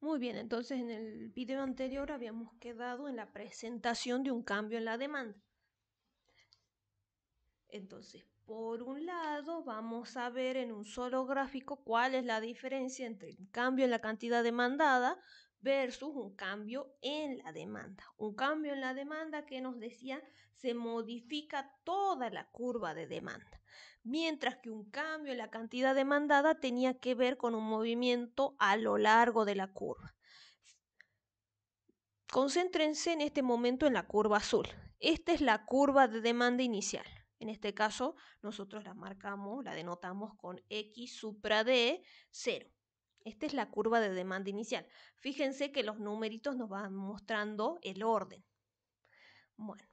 Muy bien, entonces en el video anterior habíamos quedado en la presentación de un cambio en la demanda. Entonces, por un lado, vamos a ver en un solo gráfico cuál es la diferencia entre un cambio en la cantidad demandada versus un cambio en la demanda. Un cambio en la demanda que nos decía se modifica toda la curva de demanda mientras que un cambio en la cantidad demandada tenía que ver con un movimiento a lo largo de la curva. Concéntrense en este momento en la curva azul. Esta es la curva de demanda inicial. En este caso, nosotros la marcamos, la denotamos con X supra de 0. Esta es la curva de demanda inicial. Fíjense que los numeritos nos van mostrando el orden. Bueno,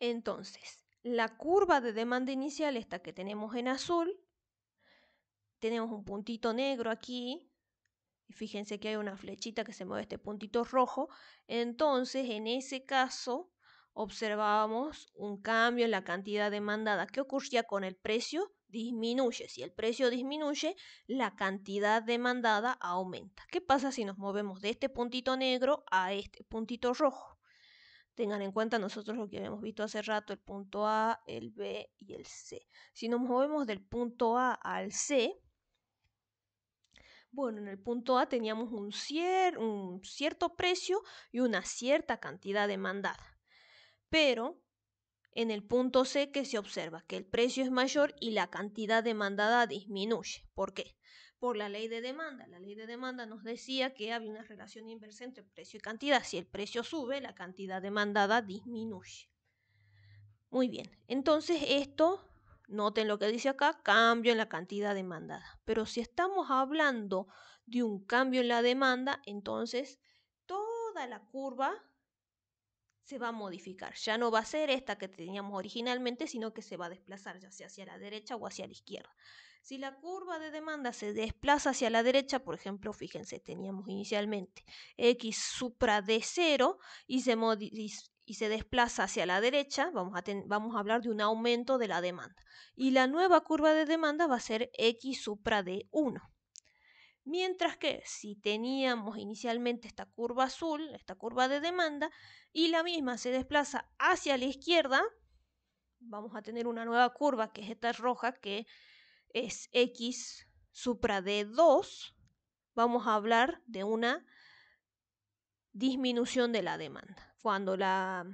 Entonces, la curva de demanda inicial, esta que tenemos en azul, tenemos un puntito negro aquí, y fíjense que hay una flechita que se mueve este puntito rojo, entonces en ese caso observábamos un cambio en la cantidad demandada. ¿Qué ocurría con el precio? Disminuye. Si el precio disminuye, la cantidad demandada aumenta. ¿Qué pasa si nos movemos de este puntito negro a este puntito rojo? tengan en cuenta nosotros lo que habíamos visto hace rato, el punto A, el B y el C. Si nos movemos del punto A al C, bueno, en el punto A teníamos un, cierto precio y una cierta cantidad demandada. Pero en el punto C que se observa que el precio es mayor y la cantidad demandada disminuye. ¿Por qué? por la ley de demanda. La ley de demanda nos decía que había una relación inversa entre precio y cantidad. Si el precio sube, la cantidad demandada disminuye. Muy bien, entonces esto, noten lo que dice acá, cambio en la cantidad demandada. Pero si estamos hablando de un cambio en la demanda, entonces toda la curva se va a modificar. Ya no va a ser esta que teníamos originalmente, sino que se va a desplazar ya sea hacia la derecha o hacia la izquierda. Si la curva de demanda se desplaza hacia la derecha, por ejemplo, fíjense, teníamos inicialmente X supra de 0 y se, y se desplaza hacia la derecha, vamos a, vamos a hablar de un aumento de la demanda. Y la nueva curva de demanda va a ser X supra de 1. Mientras que si teníamos inicialmente esta curva azul, esta curva de demanda, y la misma se desplaza hacia la izquierda, vamos a tener una nueva curva que es esta roja que es x supra de 2, vamos a hablar de una disminución de la demanda. Cuando la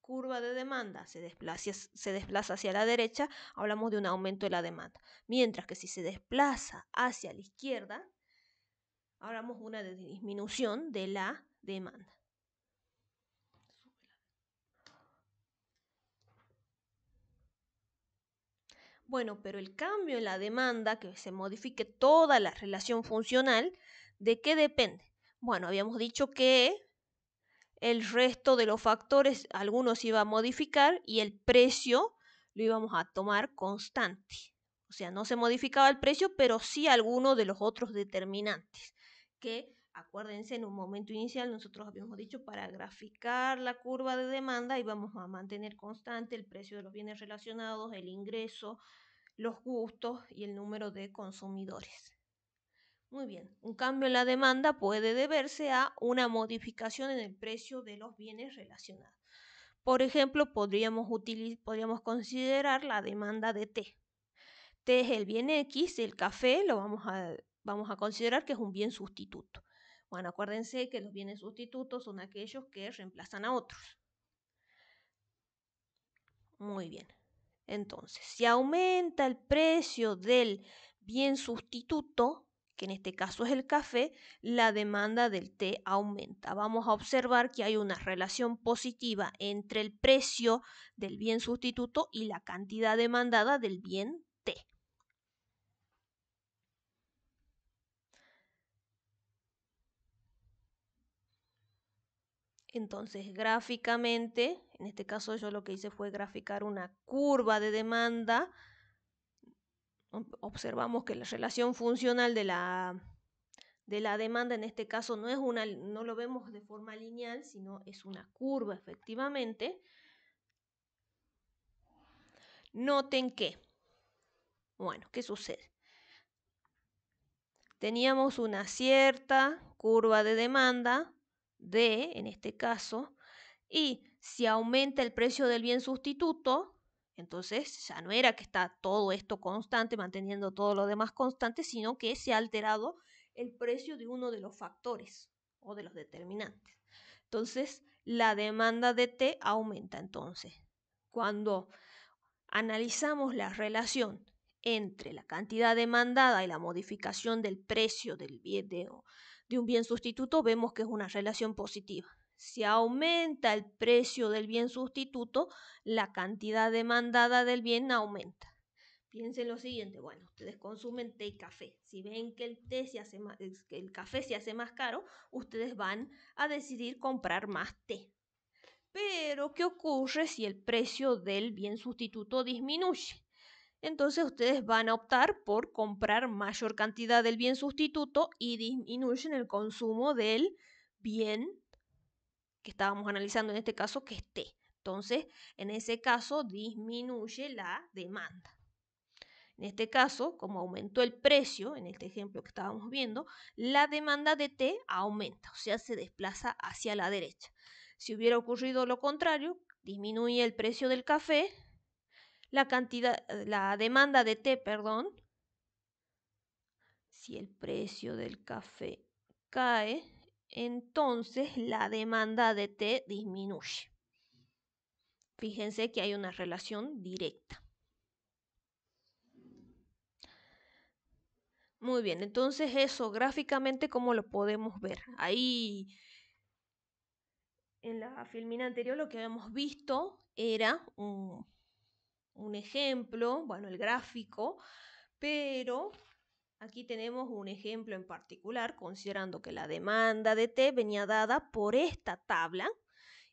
curva de demanda se desplaza, se desplaza hacia la derecha, hablamos de un aumento de la demanda. Mientras que si se desplaza hacia la izquierda, hablamos de una disminución de la demanda. Bueno, pero el cambio en la demanda, que se modifique toda la relación funcional, ¿de qué depende? Bueno, habíamos dicho que el resto de los factores, algunos iba a modificar y el precio lo íbamos a tomar constante. O sea, no se modificaba el precio, pero sí alguno de los otros determinantes que Acuérdense, en un momento inicial nosotros habíamos dicho para graficar la curva de demanda y vamos a mantener constante el precio de los bienes relacionados, el ingreso, los gustos y el número de consumidores. Muy bien, un cambio en la demanda puede deberse a una modificación en el precio de los bienes relacionados. Por ejemplo, podríamos, considerar la demanda de té. Té es el bien X, el café lo vamos a considerar que es un bien sustituto. Bueno, acuérdense que los bienes sustitutos son aquellos que reemplazan a otros. Muy bien. Entonces, si aumenta el precio del bien sustituto, que en este caso es el café, la demanda del té aumenta. Vamos a observar que hay una relación positiva entre el precio del bien sustituto y la cantidad demandada del bien Entonces, gráficamente, en este caso yo lo que hice fue graficar una curva de demanda. Observamos que la relación funcional de la, demanda en este caso no, es una, no lo vemos de forma lineal, sino es una curva efectivamente. Noten que, bueno, ¿qué sucede? Teníamos una cierta curva de demanda D, en este caso, y si aumenta el precio del bien sustituto, entonces ya no era que está todo esto constante, manteniendo todo lo demás constante, sino que se ha alterado el precio de uno de los factores o de los determinantes. Entonces, la demanda de T aumenta. Entonces, cuando analizamos la relación entre la cantidad demandada y la modificación del precio del bien de, de un bien sustituto, vemos que es una relación positiva. Si aumenta el precio del bien sustituto, la cantidad demandada del bien aumenta. Piensen lo siguiente, bueno, ustedes consumen té y café. Si ven que el, té se hace que el café se hace más caro, ustedes van a decidir comprar más té. Pero, ¿qué ocurre si el precio del bien sustituto disminuye? entonces ustedes van a optar por comprar mayor cantidad del bien sustituto y disminuyen el consumo del bien que estábamos analizando en este caso, que es té. Entonces, en ese caso, disminuye la demanda. En este caso, como aumentó el precio, en este ejemplo que estábamos viendo, la demanda de té aumenta, o sea, se desplaza hacia la derecha. Si hubiera ocurrido lo contrario, disminuye el precio del café, la cantidad, eh, la demanda de té, perdón, si el precio del café cae, entonces la demanda de té disminuye. Fíjense que hay una relación directa. Muy bien, entonces eso gráficamente cómo lo podemos ver. Ahí en la filmina anterior lo que habíamos visto era un, un ejemplo, bueno, el gráfico, pero aquí tenemos un ejemplo en particular, considerando que la demanda de té venía dada por esta tabla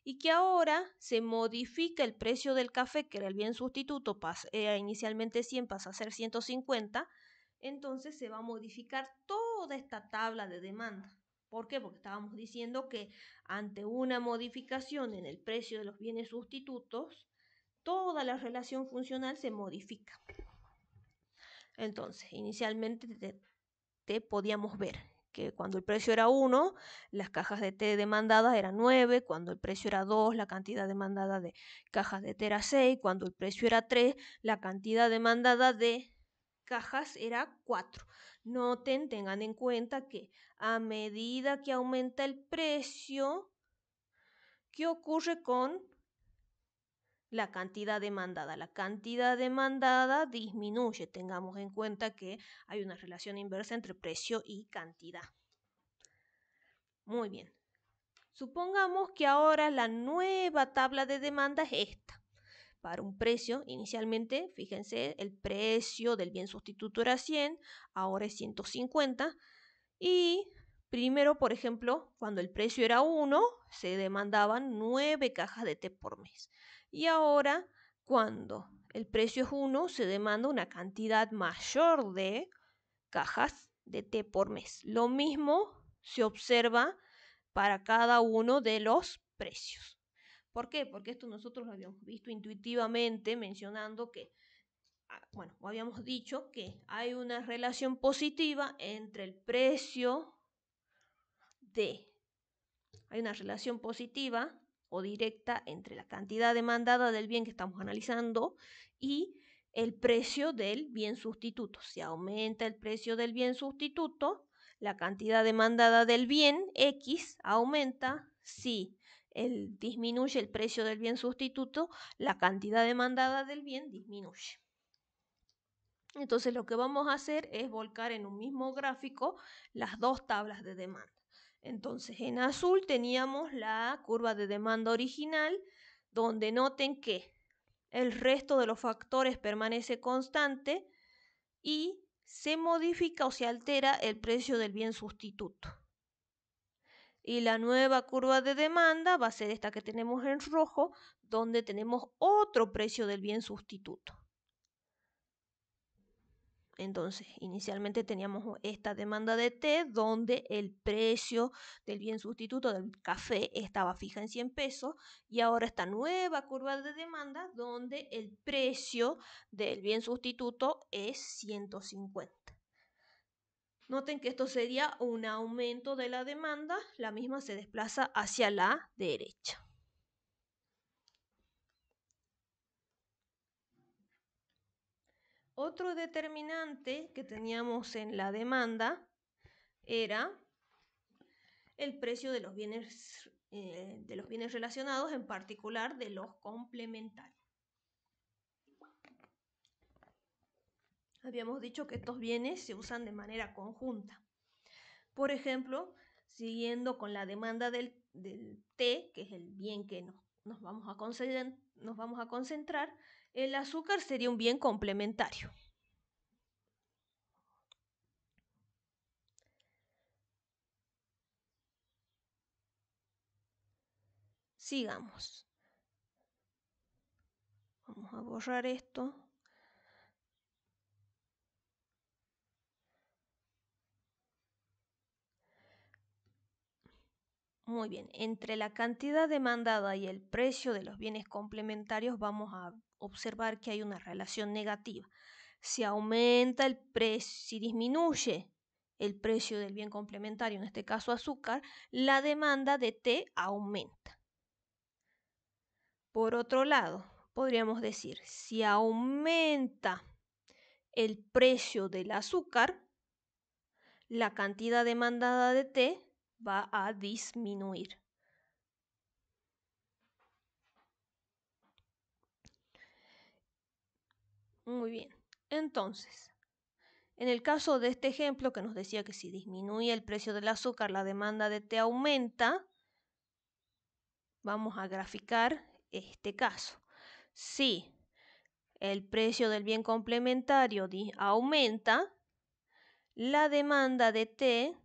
y que ahora se modifica el precio del café, que era el bien sustituto, pasa, eh, inicialmente 100 pasa a ser 150, entonces se va a modificar toda esta tabla de demanda. ¿Por qué? Porque estábamos diciendo que ante una modificación en el precio de los bienes sustitutos, toda la relación funcional se modifica. Entonces, inicialmente te, podíamos ver que cuando el precio era 1, las cajas de T demandadas eran 9, cuando el precio era 2, la cantidad demandada de cajas de T era 6, cuando el precio era 3, la cantidad demandada de cajas era 4. Noten, tengan en cuenta que a medida que aumenta el precio, ¿qué ocurre con la cantidad demandada. La cantidad demandada disminuye. Tengamos en cuenta que hay una relación inversa entre precio y cantidad. Muy bien. Supongamos que ahora la nueva tabla de demanda es esta. Para un precio, inicialmente, fíjense, el precio del bien sustituto era 100, ahora es 150. Y Primero, por ejemplo, cuando el precio era 1, se demandaban 9 cajas de té por mes. Y ahora, cuando el precio es 1, se demanda una cantidad mayor de cajas de té por mes. Lo mismo se observa para cada uno de los precios. ¿Por qué? Porque esto nosotros lo habíamos visto intuitivamente mencionando que, ah, bueno, habíamos dicho que hay una relación positiva entre el precio D. Hay una relación positiva o directa entre la cantidad demandada del bien que estamos analizando y el precio del bien sustituto. Si aumenta el precio del bien sustituto, la cantidad demandada del bien X aumenta. Si disminuye el precio del bien sustituto, la cantidad demandada del bien disminuye. Entonces lo que vamos a hacer es volcar en un mismo gráfico las dos tablas de demanda. Entonces, en azul teníamos la curva de demanda original, donde noten que el resto de los factores permanece constante y se modifica o se altera el precio del bien sustituto. Y la nueva curva de demanda va a ser esta que tenemos en rojo, donde tenemos otro precio del bien sustituto. Entonces, inicialmente teníamos esta demanda de té donde el precio del bien sustituto del café estaba fija en 100 pesos y ahora esta nueva curva de demanda donde el precio del bien sustituto es 150. Noten que esto sería un aumento de la demanda, la misma se desplaza hacia la derecha. Otro determinante que teníamos en la demanda era el precio de los bienes, eh, de los bienes relacionados, en particular de los complementarios. Habíamos dicho que estos bienes se usan de manera conjunta. Por ejemplo, siguiendo con la demanda del, té, que es el bien que nos vamos a concentrar, el azúcar sería un bien complementario. Sigamos. Vamos a borrar esto. Muy bien, entre la cantidad demandada y el precio de los bienes complementarios vamos a observar que hay una relación negativa. Si aumenta el precio, si disminuye el precio del bien complementario, en este caso azúcar, la demanda de té aumenta. Por otro lado, podríamos decir, si aumenta el precio del azúcar, la cantidad demandada de té va a disminuir. Muy bien. Entonces, en el caso de este ejemplo que nos decía que si disminuye el precio del azúcar, la demanda de té aumenta, vamos a graficar este caso. Si el precio del bien complementario aumenta, la demanda de té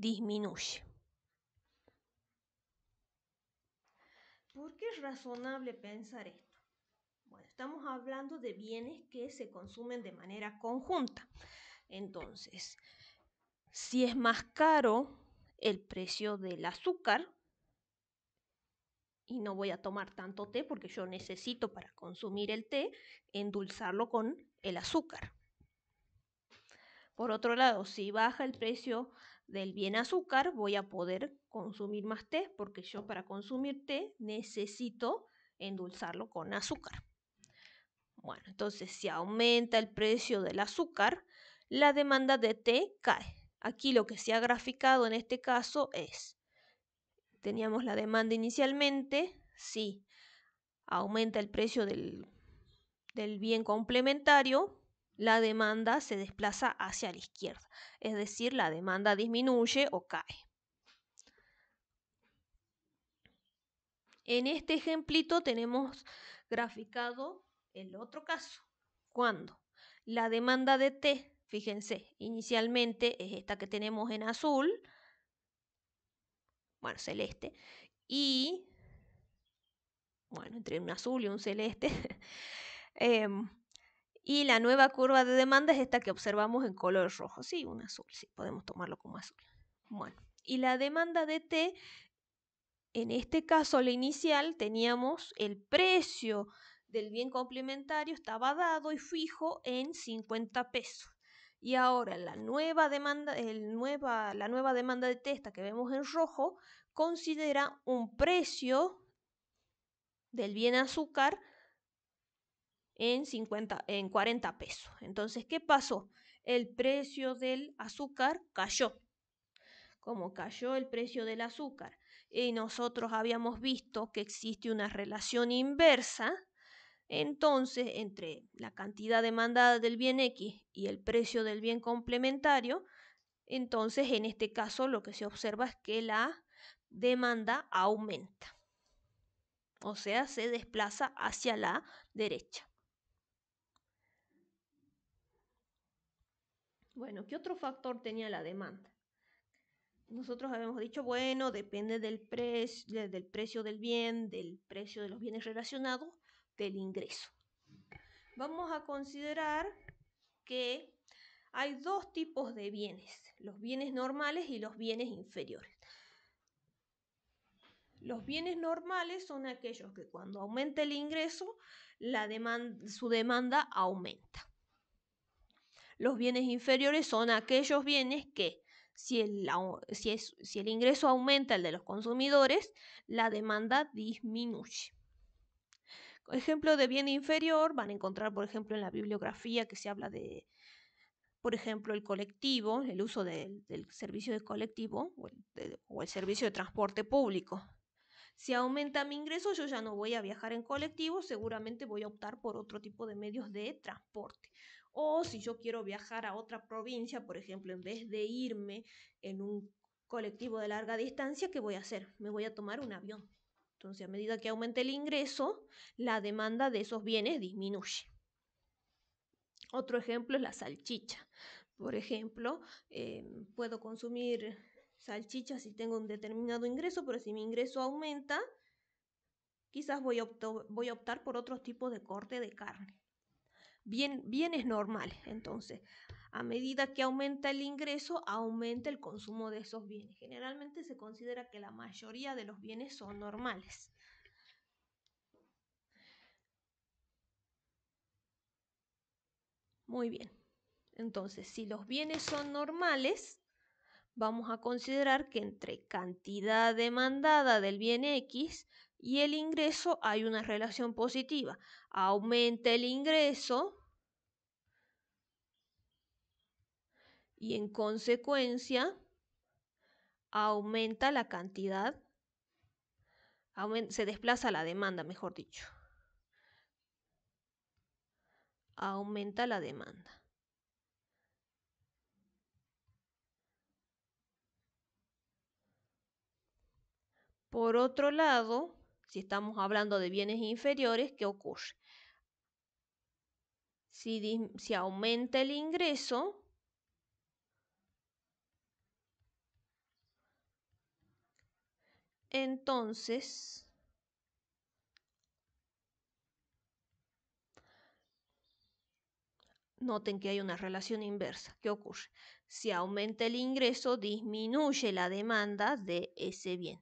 disminuye. ¿Por qué es razonable pensar esto? Bueno, estamos hablando de bienes que se consumen de manera conjunta. Entonces, si es más caro el precio del azúcar, y no voy a tomar tanto té porque yo necesito para consumir el té endulzarlo con el azúcar. Por otro lado, si baja el precio del bien azúcar, voy a poder consumir más té, porque yo para consumir té necesito endulzarlo con azúcar. Bueno, entonces si aumenta el precio del azúcar, la demanda de té cae. Aquí lo que se ha graficado en este caso es, teníamos la demanda inicialmente, si aumenta el precio del, bien complementario, la demanda se desplaza hacia la izquierda, es decir, la demanda disminuye o cae. En este ejemplito tenemos graficado el otro caso, cuando la demanda de T, fíjense, inicialmente es esta que tenemos en azul, bueno, celeste, y, bueno, entre un azul y un celeste, em, y la nueva curva de demanda es esta que observamos en color rojo. Sí, un azul, sí, podemos tomarlo como azul. Bueno, y la demanda de té, en este caso, la inicial, teníamos el precio del bien complementario estaba dado y fijo en 50 pesos. Y ahora la nueva demanda, el nueva, la nueva demanda de que vemos en rojo considera un precio del bien azúcar en, 50, en 40 pesos. Entonces, ¿qué pasó? El precio del azúcar cayó. Como cayó el precio del azúcar y nosotros habíamos visto que existe una relación inversa, entonces entre la cantidad demandada del bien X y el precio del bien complementario, entonces en este caso lo que se observa es que la demanda aumenta, o sea, se desplaza hacia la derecha. Bueno, ¿qué otro factor tenía la demanda? Nosotros habíamos dicho, bueno, depende del, del precio del bien, del precio de los bienes relacionados, del ingreso. Vamos a considerar que hay dos tipos de bienes, los bienes normales y los bienes inferiores. Los bienes normales son aquellos que cuando aumenta el ingreso, su demanda aumenta. Los bienes inferiores son aquellos bienes que, si el, ingreso aumenta el de los consumidores, la demanda disminuye. Ejemplo de bien inferior van a encontrar, por ejemplo, en la bibliografía que se habla de, por ejemplo, el colectivo, el uso del servicio de colectivo o el, servicio de transporte público. Si aumenta mi ingreso, yo ya no voy a viajar en colectivo, seguramente voy a optar por otro tipo de medios de transporte. O si yo quiero viajar a otra provincia, por ejemplo, en vez de irme en un colectivo de larga distancia, ¿qué voy a hacer? Me voy a tomar un avión. Entonces, a medida que aumente el ingreso, la demanda de esos bienes disminuye. Otro ejemplo es la salchicha. Por ejemplo, eh, puedo consumir salchicha si tengo un determinado ingreso, pero si mi ingreso aumenta, quizás voy a, voy a optar por otro tipo de corte de carne bienes normales. Entonces, a medida que aumenta el ingreso, aumenta el consumo de esos bienes. Generalmente se considera que la mayoría de los bienes son normales. Muy bien. Entonces, si los bienes son normales, vamos a considerar que entre cantidad demandada del bien X y el ingreso hay una relación positiva. Aumenta el ingreso y en consecuencia aumenta la cantidad, se desplaza la demanda, mejor dicho. Aumenta la demanda. Por otro lado, si estamos hablando de bienes inferiores, ¿qué ocurre? Si, si aumenta el ingreso, entonces... Noten que hay una relación inversa. ¿Qué ocurre? Si aumenta el ingreso, disminuye la demanda de ese bien.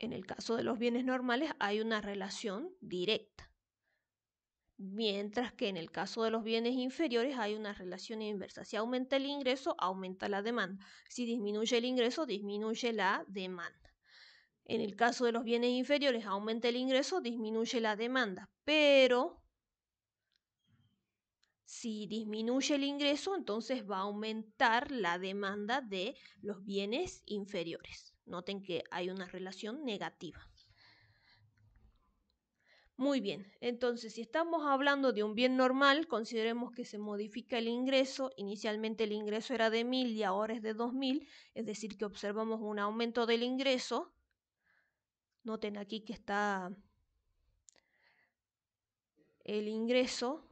En el caso de los bienes normales hay una relación directa, mientras que en el caso de los bienes inferiores hay una relación inversa. Si aumenta el ingreso, aumenta la demanda. Si disminuye el ingreso, disminuye la demanda. En el caso de los bienes inferiores, aumenta el ingreso, disminuye la demanda. Pero si disminuye el ingreso, entonces va a aumentar la demanda de los bienes inferiores. Noten que hay una relación negativa. Muy bien, entonces si estamos hablando de un bien normal, consideremos que se modifica el ingreso. Inicialmente el ingreso era de 1000 y ahora es de 2000, es decir, que observamos un aumento del ingreso. Noten aquí que está el ingreso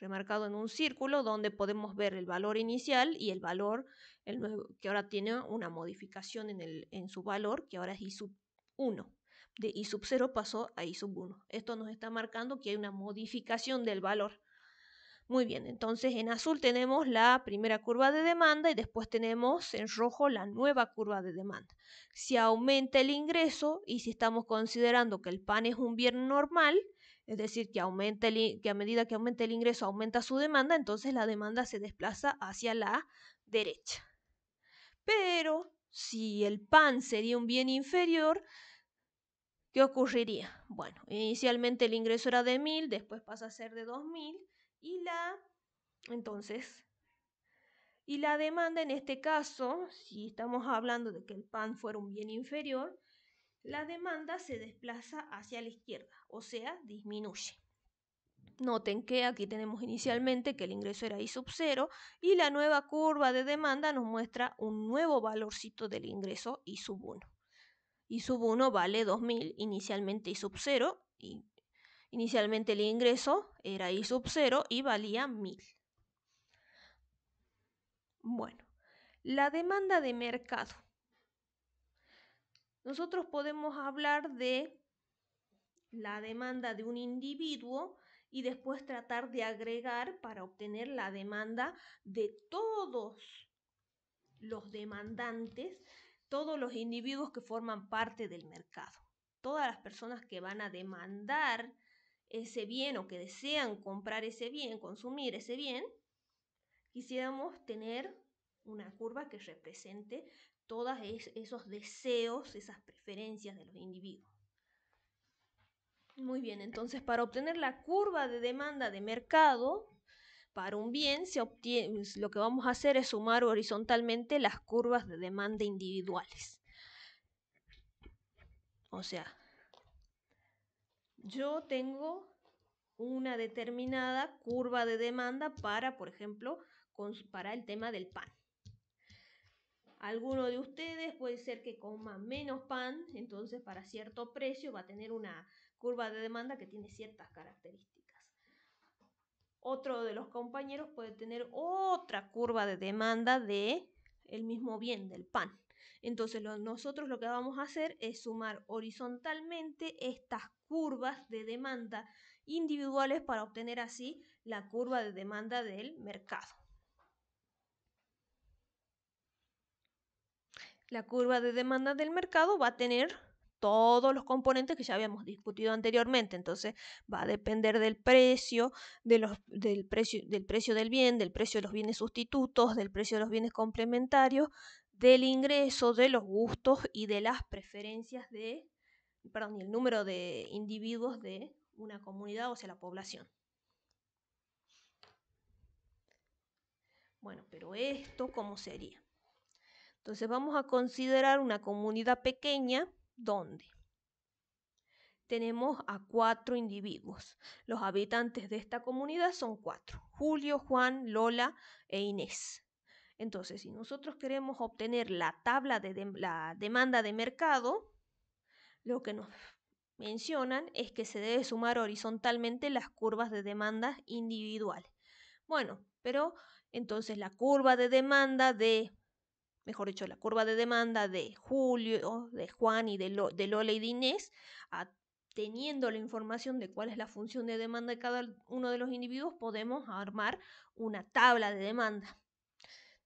remarcado en un círculo donde podemos ver el valor inicial y el valor que ahora tiene una modificación en, el, en su valor, que ahora es I sub 1. De I sub 0 pasó a I sub 1. Esto nos está marcando que hay una modificación del valor. Muy bien, entonces en azul tenemos la primera curva de demanda y después tenemos en rojo la nueva curva de demanda. Si aumenta el ingreso y si estamos considerando que el pan es un bien normal, es decir, que, aumenta el, que a medida que aumenta el ingreso aumenta su demanda, entonces la demanda se desplaza hacia la derecha. Pero si el pan sería un bien inferior, ¿qué ocurriría? Bueno, inicialmente el ingreso era de 1000, después pasa a ser de 2000 y la entonces y la demanda en este caso, si estamos hablando de que el pan fuera un bien inferior, la demanda se desplaza hacia la izquierda, o sea, disminuye. Noten que aquí tenemos inicialmente que el ingreso era I sub 0 y la nueva curva de demanda nos muestra un nuevo valorcito del ingreso I sub 1. I sub 1 vale 2000, inicialmente I sub 0, y inicialmente el ingreso era I sub 0 y valía 1000. Bueno, la demanda de mercado nosotros podemos hablar de la demanda de un individuo y después tratar de agregar para obtener la demanda de todos los demandantes, todos los individuos que forman parte del mercado, todas las personas que van a demandar ese bien o que desean comprar ese bien, consumir ese bien, quisiéramos tener una curva que represente todos esos deseos, esas preferencias de los individuos. Muy bien, entonces para obtener la curva de demanda de mercado para un bien, se obtiene, pues, lo que vamos a hacer es sumar horizontalmente las curvas de demanda individuales. O sea, yo tengo una determinada curva de demanda para, por ejemplo, para el tema del pan. Alguno de ustedes puede ser que coma menos pan, entonces para cierto precio va a tener una curva de demanda que tiene ciertas características. Otro de los compañeros puede tener otra curva de demanda de el mismo bien del pan. Entonces nosotros lo que vamos a hacer es sumar horizontalmente estas curvas de demanda individuales para obtener así la curva de demanda del mercado. la curva de demanda del mercado va a tener todos los componentes que ya habíamos discutido anteriormente. Entonces va a depender del precio, del, precio del precio del bien, del precio de los bienes sustitutos, del precio de los bienes complementarios, del ingreso, de los gustos y de las preferencias de, perdón, y el número de individuos de una comunidad, o sea, la población. Bueno, pero esto, ¿cómo sería? Entonces vamos a considerar una comunidad pequeña donde tenemos a cuatro individuos. Los habitantes de esta comunidad son cuatro, Julio, Juan, Lola e Inés. Entonces, si nosotros queremos obtener la tabla de, la demanda de mercado, lo que nos mencionan es que se debe sumar horizontalmente las curvas de demanda individuales. Bueno, pero entonces la curva de demanda de mejor dicho, la curva de demanda de Julio, de Juan y de, de Lola y de Inés, teniendo la información de cuál es la función de demanda de cada uno de los individuos, podemos armar una tabla de demanda.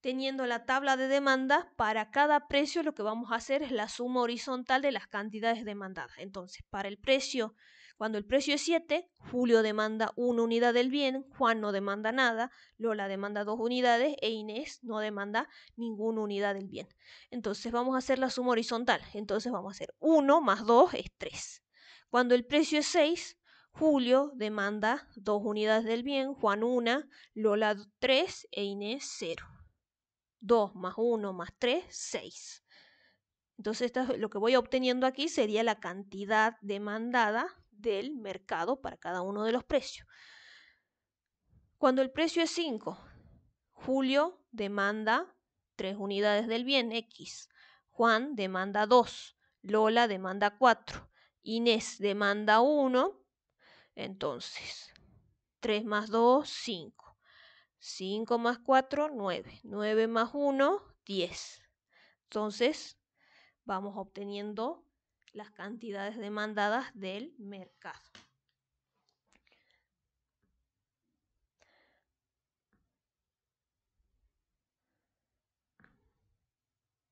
Teniendo la tabla de demanda, para cada precio lo que vamos a hacer es la suma horizontal de las cantidades demandadas. Entonces, para el precio cuando el precio es 7, Julio demanda una unidad del bien, Juan no demanda nada, Lola demanda dos unidades e Inés no demanda ninguna unidad del bien. Entonces vamos a hacer la suma horizontal. Entonces vamos a hacer 1 más 2 es 3. Cuando el precio es 6, Julio demanda 2 unidades del bien, Juan 1, Lola 3 e Inés 0. 2 más 1 más 3, 6. Entonces, esto lo que voy obteniendo aquí sería la cantidad demandada del mercado para cada uno de los precios. Cuando el precio es 5, Julio demanda 3 unidades del bien X, Juan demanda 2, Lola demanda 4, Inés demanda 1, entonces 3 más 2, 5, 5 más 4, 9, 9 más 1, 10. Entonces vamos obteniendo las cantidades demandadas del mercado.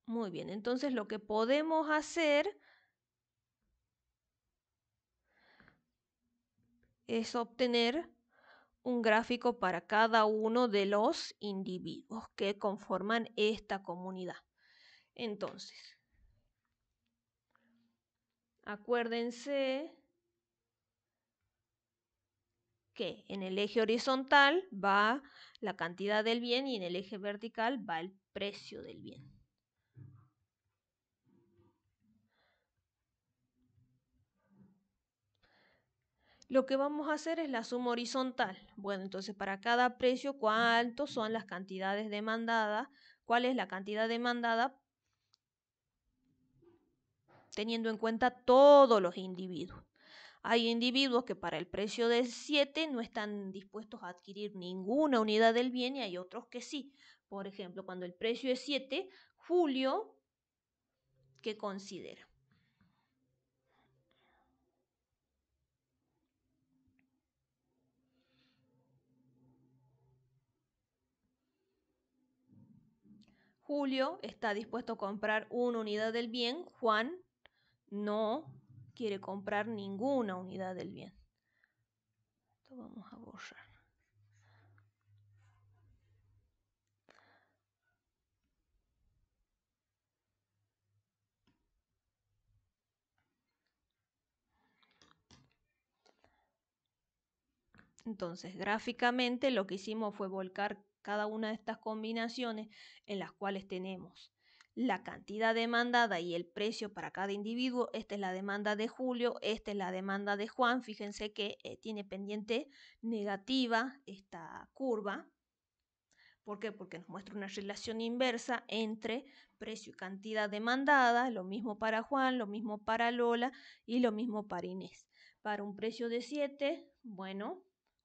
Muy bien, entonces lo que podemos hacer es obtener un gráfico para cada uno de los individuos que conforman esta comunidad. Entonces, Acuérdense que en el eje horizontal va la cantidad del bien y en el eje vertical va el precio del bien. Lo que vamos a hacer es la suma horizontal. Bueno, entonces para cada precio, ¿cuántos son las cantidades demandadas? ¿Cuál es la cantidad demandada teniendo en cuenta todos los individuos. Hay individuos que para el precio de 7 no están dispuestos a adquirir ninguna unidad del bien y hay otros que sí. Por ejemplo, cuando el precio es 7, Julio, ¿qué considera? Julio está dispuesto a comprar una unidad del bien, Juan no quiere comprar ninguna unidad del bien. Esto vamos a borrar. Entonces, gráficamente lo que hicimos fue volcar cada una de estas combinaciones en las cuales tenemos la cantidad demandada y el precio para cada individuo. Esta es la demanda de Julio, esta es la demanda de Juan. Fíjense que eh, tiene pendiente negativa esta curva. ¿Por qué? Porque nos muestra una relación inversa entre precio y cantidad demandada, lo mismo para Juan, lo mismo para Lola y lo mismo para Inés. Para un precio de 7, bueno,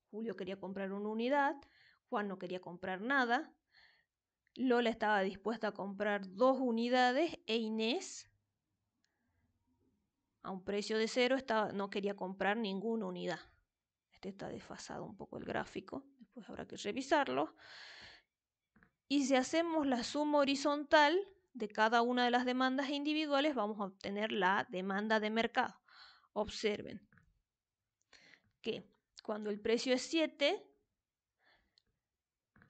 Julio quería comprar una unidad, Juan no quería comprar nada, Lola estaba dispuesta a comprar dos unidades e Inés, a un precio de cero, estaba, no quería comprar ninguna unidad. Este está desfasado un poco el gráfico, después habrá que revisarlo. Y si hacemos la suma horizontal de cada una de las demandas individuales, vamos a obtener la demanda de mercado. Observen que cuando el precio es 7,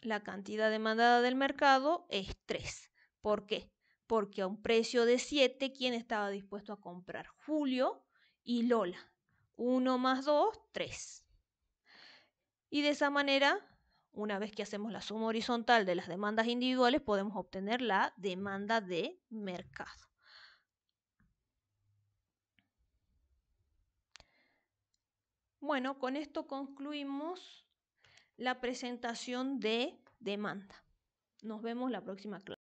la cantidad demandada del mercado es 3. ¿Por qué? Porque a un precio de 7, ¿quién estaba dispuesto a comprar? Julio y Lola. 1 más 2, 3. Y de esa manera, una vez que hacemos la suma horizontal de las demandas individuales, podemos obtener la demanda de mercado. Bueno, con esto concluimos la presentación de demanda. Nos vemos la próxima clase.